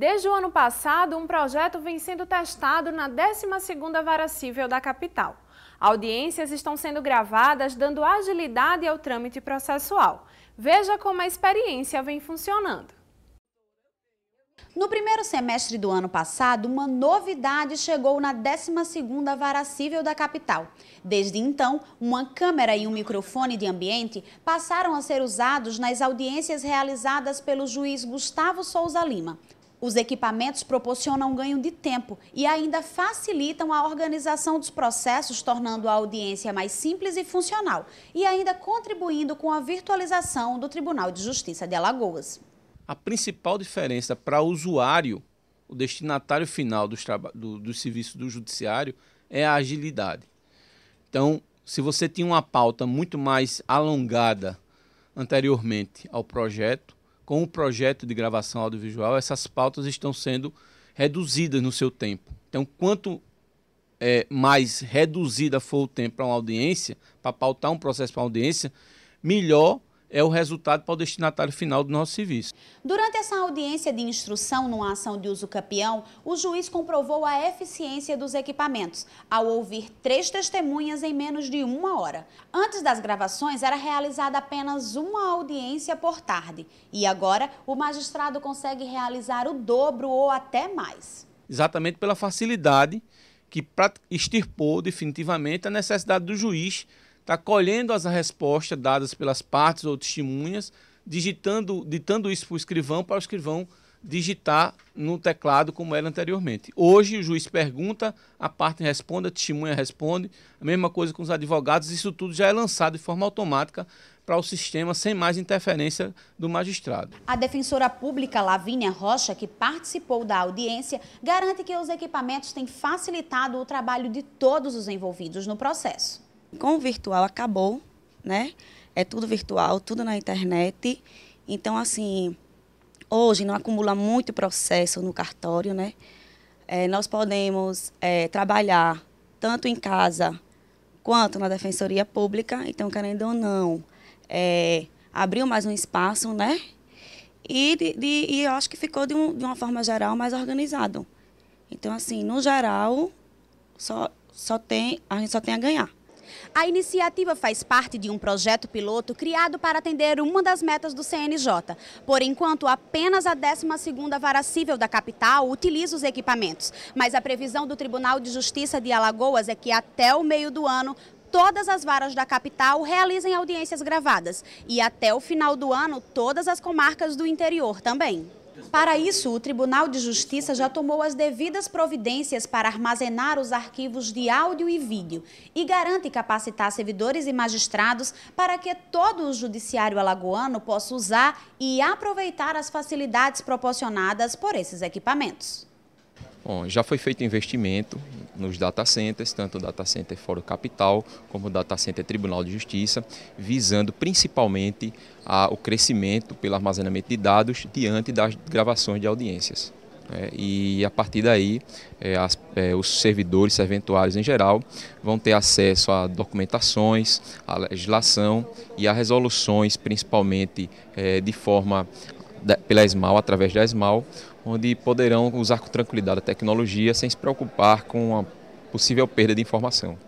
Desde o ano passado, um projeto vem sendo testado na 12ª Vara Cível da capital. Audiências estão sendo gravadas, dando agilidade ao trâmite processual. Veja como a experiência vem funcionando. No primeiro semestre do ano passado, uma novidade chegou na 12ª Vara Cível da capital. Desde então, uma câmera e um microfone de ambiente passaram a ser usados nas audiências realizadas pelo juiz Gustavo Souza Lima. Os equipamentos proporcionam ganho de tempo e ainda facilitam a organização dos processos, tornando a audiência mais simples e funcional, e ainda contribuindo com a virtualização do Tribunal de Justiça de Alagoas. A principal diferença para o usuário, o destinatário final dos, do, do serviço do judiciário, é a agilidade. Então, se você tinha uma pauta muito mais alongada anteriormente ao projeto, com o projeto de gravação audiovisual, essas pautas estão sendo reduzidas no seu tempo. Então, quanto é, mais reduzida for o tempo para uma audiência, para pautar um processo para uma audiência, melhor é o resultado para o destinatário final do nosso serviço. Durante essa audiência de instrução numa ação de uso campeão, o juiz comprovou a eficiência dos equipamentos, ao ouvir três testemunhas em menos de uma hora. Antes das gravações, era realizada apenas uma audiência por tarde. E agora, o magistrado consegue realizar o dobro ou até mais. Exatamente pela facilidade que extirpou definitivamente a necessidade do juiz está colhendo as respostas dadas pelas partes ou testemunhas, digitando, ditando isso para o escrivão, para o escrivão digitar no teclado como era anteriormente. Hoje o juiz pergunta, a parte responde, a testemunha responde, a mesma coisa com os advogados, isso tudo já é lançado de forma automática para o sistema sem mais interferência do magistrado. A defensora pública Lavínia Rocha, que participou da audiência, garante que os equipamentos têm facilitado o trabalho de todos os envolvidos no processo. Com o virtual acabou, né? É tudo virtual, tudo na internet. Então, assim, hoje não acumula muito processo no cartório, né? É, nós podemos é, trabalhar tanto em casa quanto na defensoria pública. Então, querendo ou não, é, abriu mais um espaço, né? E, de, de, e eu acho que ficou de, um, de uma forma geral mais organizado. Então, assim, no geral, só, só tem, a gente só tem a ganhar. A iniciativa faz parte de um projeto piloto criado para atender uma das metas do CNJ. Por enquanto, apenas a 12ª Vara Cível da capital utiliza os equipamentos, mas a previsão do Tribunal de Justiça de Alagoas é que até o meio do ano todas as varas da capital realizem audiências gravadas e até o final do ano todas as comarcas do interior também. Para isso, o Tribunal de Justiça já tomou as devidas providências para armazenar os arquivos de áudio e vídeo e garante capacitar servidores e magistrados para que todo o judiciário alagoano possa usar e aproveitar as facilidades proporcionadas por esses equipamentos. Bom, já foi feito investimento nos data centers, tanto o data center Fórum Capital como o data center Tribunal de Justiça, visando principalmente a, o crescimento pelo armazenamento de dados diante das gravações de audiências. É, e a partir daí, é, as, é, os servidores serventuários em geral vão ter acesso a documentações, a legislação e a resoluções, principalmente é, de forma pela Esmal, através da Esmal, onde poderão usar com tranquilidade a tecnologia sem se preocupar com a possível perda de informação.